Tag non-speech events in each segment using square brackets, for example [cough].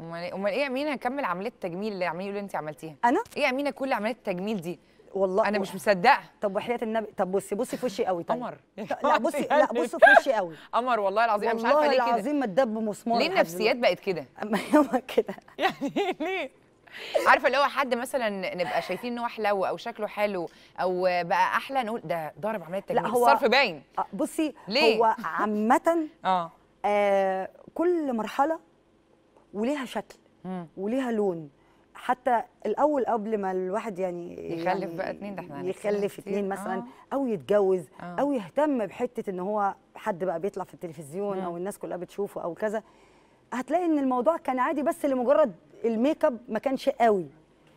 امال إيه- امال ايه يا امينه هكمل عمليه التجميل اللي عمليه اللي انت عملتيها انا ايه يا امينه كل عمليه التجميل دي والله انا مش مصدقه طب وحياه النبي طب بصي بصي في وشي قوي طيب قمر لا [laughs] بصي يعني لا بصي في وشي قوي قمر والله العظيم والله مش عارفه ليه كده والله العظيم ما تدب مسمار ليه النفسيات بقت كده؟ اما [laughs] هو كده يعني ليه؟ عارفه اللي هو حد مثلا نبقى شايفين ان هو حلو او شكله حلو او بقى احلى نقول ده ضارب عمليه التجميل لا هو الصرف باين آه، بصي ليه؟ هو عامه [laughs] آه. اه كل مرحله وليها شكل وليها لون حتى الاول قبل ما الواحد يعني يخلف يعني بقى اتنين ده احنا يخلف اتنين مثلا آه. او يتجوز آه. او يهتم بحته ان هو حد بقى بيطلع في التلفزيون مم. او الناس كلها بتشوفه او كذا هتلاقي ان الموضوع كان عادي بس لمجرد الميك اب ما كانش قوي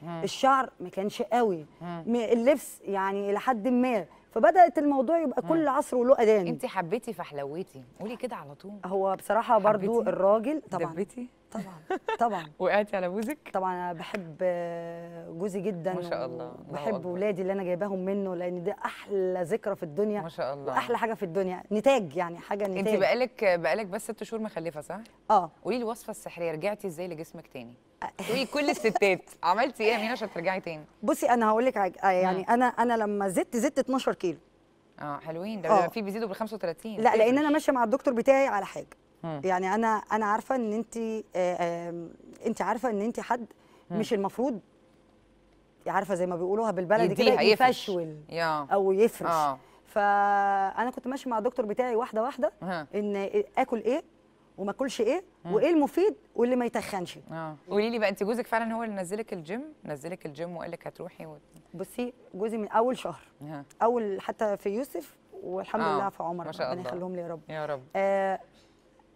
مم. الشعر ما كانش قوي مم. اللبس يعني الى حد ما فبدات الموضوع يبقى كل عصر وله اذان انت حبيتي فحلويتي قولي كده على طول هو بصراحه برضو الراجل طبعا دبتي طبعا طبعا [laughs] وقعتي على جوزك طبعا انا بحب جوزي جدا ما شاء الله بحب ولادي اللي انا جايباهم منه لان دي احلى ذكرى في الدنيا ما شاء الله واحلى حاجه في الدنيا نتاج يعني حاجه نتاج انت بقالك بقالك بس ست شهور مخلفه صح اه قولي الوصفه السحريه رجعتي ازاي لجسمك تاني تقولي كل الستات عملتي ايه يا مينا عشان ترجعي تاني بصي انا هقول لك آه، يعني انا انا لما زدت زدت 12 كيلو اه حلوين ده آه. في بيزيدوا بال 35 لا لان انا ماشيه مع الدكتور بتاعي على حاجه يعني انا انا عارفه ان انت آه، انت عارفه ان انت حد مش المفروض عارفه زي ما بيقولوها بالبلدي كده يفشول او يفرش آه. فانا كنت ماشيه مع الدكتور بتاعي واحده واحده ان اكل ايه وما اكلش ايه وايه المفيد واللي ما يتخنش اه قولي لي بقى انت جوزك فعلا هو اللي نزلك الجيم نزلك الجيم وقال لك هتروحي و... بصي جوزي من اول شهر آه. اول حتى في يوسف والحمد آه. لله في عمر ما شاء الله ربنا يخليهم لي يا رب يا رب آه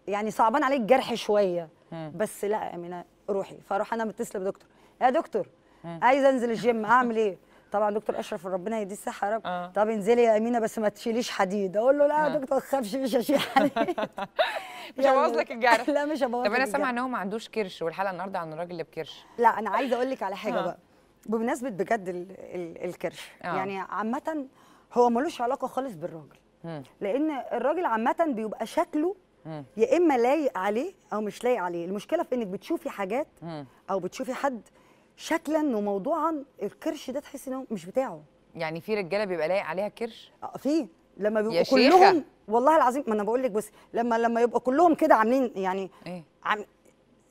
يعني صعبان عليك جرح شويه م. بس لا يا امينه روحي فاروح انا متصله بدكتور يا دكتور عايزه انزل الجيم [laughs] اعمل ايه طبعا دكتور اشرف ربنا يديه الصحه يا رب آه. طب انزلي يا امينه بس ما تشيليش حديد اقول له لا يا آه. دكتور ما تخافش مش هشيل حديد [laughs] مش هبوظ لك الجرح [laughs] لا مش هبوظ طب انا سامعه ان هو ما عندوش كرش والحلقه النهارده عن الراجل اللي بكرش لا انا عايزه اقول لك على حاجه آه. بقى بمناسبه بجد ال ال الكرش آه. يعني عامه هو ملوش علاقه خالص بالراجل لان الراجل عامه بيبقى شكله يا اما لايق عليه او مش لايق عليه المشكله في انك بتشوفي حاجات او بتشوفي حد شكلا وموضوعا الكرش ده تحس انه مش بتاعه يعني في رجاله بيبقى لايق عليها كرش اه في لما بيبقوا كلهم والله العظيم ما انا بقول لك بس لما لما يبقى كلهم كده عاملين يعني ايه عم...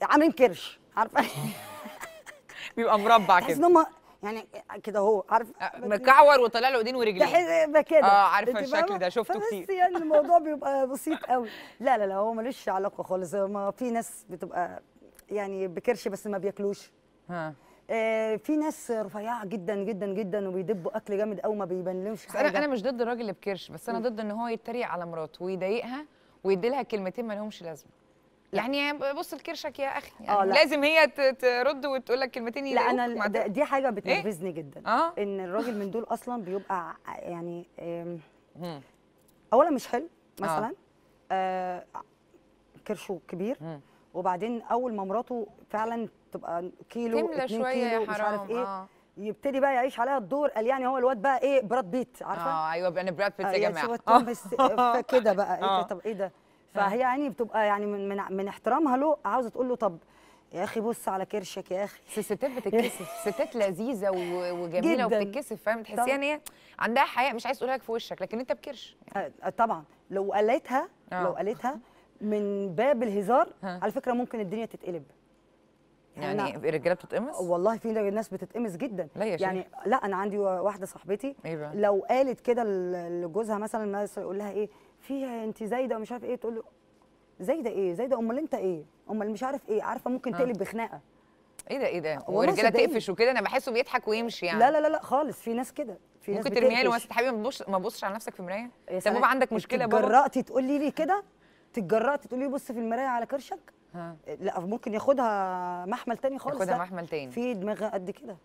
عاملين كرش عارفه [laughs] بيبقى مربع كده تحس ان هم يعني كده اهو عارف آه، مكعور وطالع له ايدين ورجلين تحس كده اه عارفه الشكل ده شفته كتير بس يعني الموضوع [laughs] بيبقى بسيط قوي لا لا لا هو ملوش علاقه خالص ما في ناس بتبقى يعني بكرش بس ما بياكلوش ها آه، في ناس رفيعه جدا جدا جدا وبيدبوا اكل جامد قوي ما بيبانلهمش حاجه انا انا مش ضد الراجل اللي بكرش بس انا ضد ان هو يتريق على مراته ويضايقها ويدي لها كلمتين ما لهمش لازمه يعني بص لكرشك يا اخي آه، يعني لا. لازم هي ترد وتقول لك كلمتين لا انا دي حاجه بتنرفزني إيه؟ جدا آه؟ ان الراجل من دول اصلا بيبقى يعني اولا مش حلو آه. مثلا آه. آه كرشه كبير مم. وبعدين اول ما مراته فعلا تبقى كيلو تملى شويه كيلو يا حرام مش عارف ايه آه. يبتدي بقى يعيش عليها الدور قال يعني هو الواد بقى ايه براد بيت عارفه اه ايوه يعني براد بيت يا آه، جماعه اه, آه، كده بقى إيه آه. طب ايه ده فهي يعني بتبقى يعني من من, من احترامها له عاوزه تقول له طب يا اخي بص على كرشك يا اخي ستات بتتكسف [laughs] ستات لذيذه وجميله وبتتكسف فاهم تحسيها ان هي عندها حياء مش عايز تقولها لك في وشك لكن انت بكرش يعني. طبعا لو قالتها لو قالتها من باب الهزار على فكره ممكن الدنيا تتقلب يعني, يعني الرجاله بتتقمص؟ والله في ناس بتتقمص جدا لا يا يعني لا انا عندي واحده صاحبتي إيه لو قالت كده لجوزها مثلا يقول لها ايه فيها انت زايده ومش عارف ايه تقول له زايده ايه؟ زايده امال انت ايه؟ امال مش عارف ايه؟ عارفه ممكن تقلب بخناقه ايه ده ايه ده؟ والرجاله تقفش وكده انا بحسه بيضحك ويمشي يعني لا لا لا, لا خالص في ناس كده في ممكن ترميها له مثلا حبيبي ما تبصش ما تبصش على نفسك في المرايه؟ طب عندك مشكله برضه جرأتي تقولي لي كده تتجرأت تقولي بص في المرايه على كرشك ها. لا ممكن ياخدها محمل تاني خالص ياخدها محمل تاني في دماغها قد كده